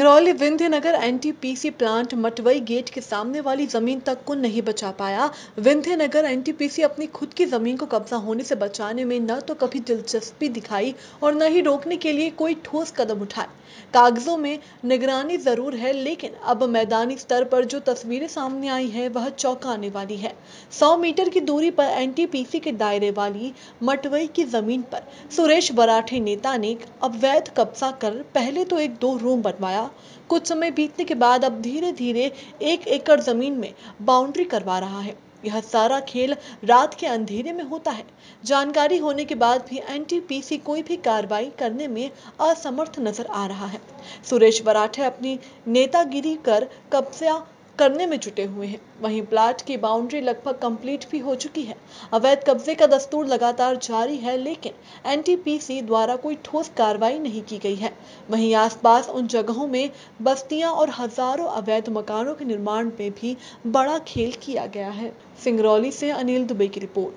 सिंगरौली नगर एन plant Matwai gate के सामने वाली जमीन तक को नहीं बचा पाया विंध्य नगर एन अपनी खुद की जमीन को कब्जा होने से बचाने में न तो कभी दिलचस्पी दिखाई और न ही रोकने के लिए कोई ठोस कदम उठाए कागजों में निगरानी जरूर है लेकिन अब मैदानी स्तर पर जो तस्वीरें सामने आई है वह चौंकाने वाली है सौ मीटर की दूरी पर एन के दायरे वाली मटवई की जमीन पर सुरेश बराठे नेता ने अवैध कब्जा कर पहले तो एक दो रूम बनवाया कुछ समय बीतने के बाद अब धीरे धीरे एक एकड़ जमीन में बाउंड्री करवा रहा है यह सारा खेल रात के अंधेरे में होता है जानकारी होने के बाद भी एनटीपीसी कोई भी कार्रवाई करने में असमर्थ नजर आ रहा है सुरेश बराठे अपनी नेतागिरी कर कब्जा करने में जुटे हुए हैं वहीं प्लाट की बाउंड्री लगभग कंप्लीट भी हो चुकी है अवैध कब्जे का दस्तूर लगातार जारी है लेकिन एनटीपीसी द्वारा कोई ठोस कार्रवाई नहीं की गई है वहीं आसपास उन जगहों में बस्तियां और हजारों अवैध मकानों के निर्माण में भी बड़ा खेल किया गया है सिंगरौली से अनिल दुबे की रिपोर्ट